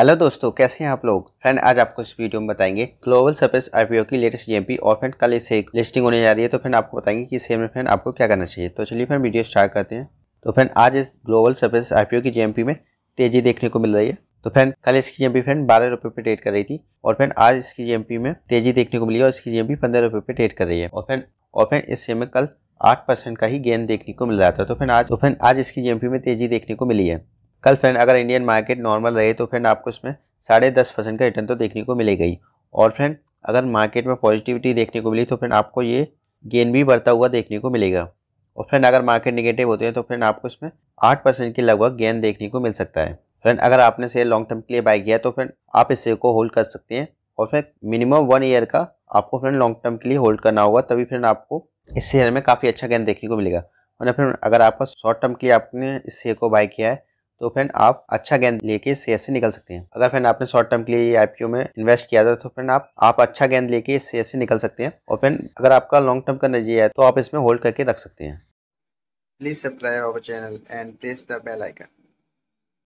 hello दोस्तों कैसे हैं आप लोग फ्रेंड आज आपको इस वीडियो में बताएंगे ग्लोबल सर्विस आईपीओ की लेटेस्ट जीएमपी और फ्रेंड कल इसे लिस्टिंग होने जा रही है तो फ्रेंड आपको बताएंगे कि सेम में फ्रेंड आपको क्या करना चाहिए तो चलिए फ्रेंड वीडियो स्टार्ट करते हैं तो फ्रेंड आज इस ग्लोबल सर्विस आईपीओ की जीएमपी में तेजी देखने को मिल रही है तो फ्रेंड कल इसकी जीएमपी फ्रेंड बारह रुपये पर ट्रेड कर रही थी और फ्रेंड आज इसकी जीएमपी में तेजी देखने को मिली और इसकी जीएमपी पंद्रह रुपये पे ट्रेड कर रही है और फ्रेंड और फ्रेंड इस सेम में कल आठ परसेंट का ही गेंद देखने को मिल रहा था तो फ्रेंड आज तो फ्रेंड आज इसकी जीएमपी में तेजी देखने को मिली है कल फ्रेंड अगर इंडियन मार्केट नॉर्मल रहे तो फ्रेंड आपको इसमें साढ़े दस परसेंट का रिटर्न तो देखने को मिलेगा ही और फ्रेंड अगर मार्केट में पॉजिटिविटी देखने को मिली तो फ्रेंड आपको ये गेन भी बढ़ता हुआ देखने को मिलेगा और फ्रेंड अगर मार्केट निगेटिव होते हैं तो फ्रेंड आपको इसमें आठ परसेंट के लगभग गेन देखने को मिल सकता है फ्रेंड अगर आपने शेयर लॉन्ग टर्म के लिए बाय किया तो फ्रेंड आप इस शेयर को होल्ड कर सकते हैं और फ्रेंड मिनिमम वन ईयर का आपको फ्रेंड लॉन्ग टर्म के लिए होल्ड करना होगा तभी फ्रेंड आपको इस शेयर में काफ़ी अच्छा गेन देखने को मिलेगा और फ्रेंड अगर आपका शॉर्ट टर्म के लिए आपने इस शेयर को बाय किया है तो फ्रेंड आप अच्छा गेंद लेके शेयर ऐसे e निकल सकते हैं अगर फ्रेंड आपने शॉर्ट टर्म के लिए आईपीओ में इन्वेस्ट किया था तो फ्रेंड आप आप अच्छा गेंद लेके शेयर ऐसे e निकल सकते हैं और फ्रेंड अगर आपका लॉन्ग टर्म का नजरिया है तो आप इसमें होल्ड करके रख सकते हैं please subscribe our channel and press the bell icon